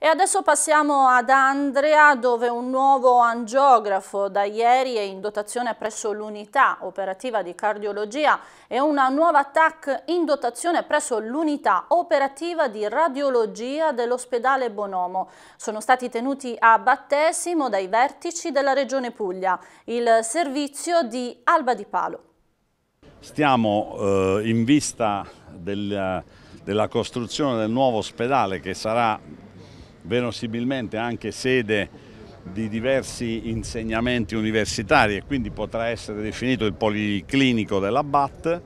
E adesso passiamo ad Andrea dove un nuovo angiografo da ieri è in dotazione presso l'unità operativa di cardiologia e una nuova TAC in dotazione presso l'unità operativa di radiologia dell'ospedale Bonomo. Sono stati tenuti a battesimo dai vertici della regione Puglia il servizio di Alba di Palo. Stiamo eh, in vista del, della costruzione del nuovo ospedale che sarà verosimilmente anche sede di diversi insegnamenti universitari e quindi potrà essere definito il policlinico della BAT.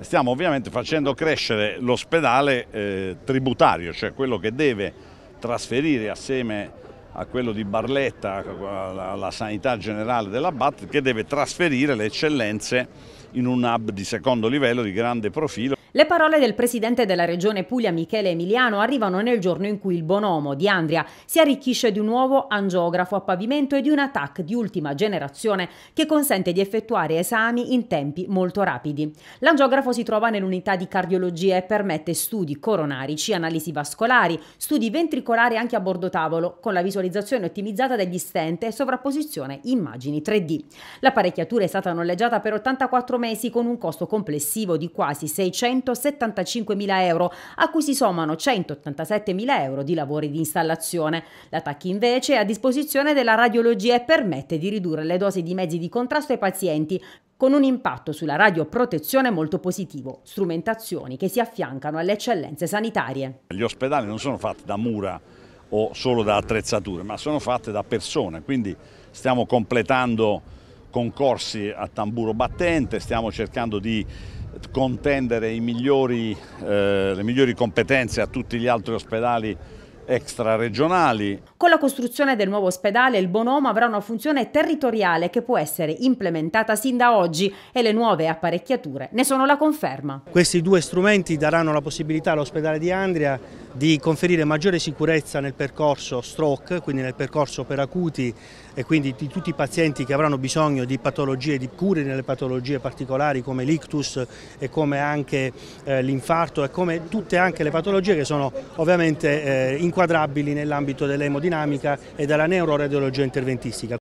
Stiamo ovviamente facendo crescere l'ospedale eh, tributario, cioè quello che deve trasferire assieme a quello di Barletta, alla sanità generale della BAT, che deve trasferire le eccellenze in un hub di secondo livello di grande profilo. Le parole del presidente della regione Puglia Michele Emiliano arrivano nel giorno in cui il bonomo di Andria si arricchisce di un nuovo angiografo a pavimento e di un TAC di ultima generazione che consente di effettuare esami in tempi molto rapidi. L'angiografo si trova nell'unità di cardiologia e permette studi coronarici, analisi vascolari, studi ventricolari anche a bordo tavolo, con la visualizzazione ottimizzata degli stent e sovrapposizione immagini 3D. L'apparecchiatura è stata noleggiata per 84 mesi con un costo complessivo di quasi 600 275.000 euro, a cui si sommano 187.000 euro di lavori di installazione. La invece è a disposizione della radiologia e permette di ridurre le dosi di mezzi di contrasto ai pazienti, con un impatto sulla radioprotezione molto positivo, strumentazioni che si affiancano alle eccellenze sanitarie. Gli ospedali non sono fatti da mura o solo da attrezzature, ma sono fatte da persone, quindi stiamo completando concorsi a tamburo battente, stiamo cercando di contendere migliori, eh, le migliori competenze a tutti gli altri ospedali extra regionali. Con la costruzione del nuovo ospedale il Bonomo avrà una funzione territoriale che può essere implementata sin da oggi e le nuove apparecchiature ne sono la conferma. Questi due strumenti daranno la possibilità all'ospedale di Andria di conferire maggiore sicurezza nel percorso stroke, quindi nel percorso per acuti e quindi di tutti i pazienti che avranno bisogno di patologie, di cure nelle patologie particolari come l'ictus e come anche eh, l'infarto e come tutte anche le patologie che sono ovviamente eh, inquadrabili nell'ambito dell'emodinamica neurodinamica e dalla neuroradiologia interventistica.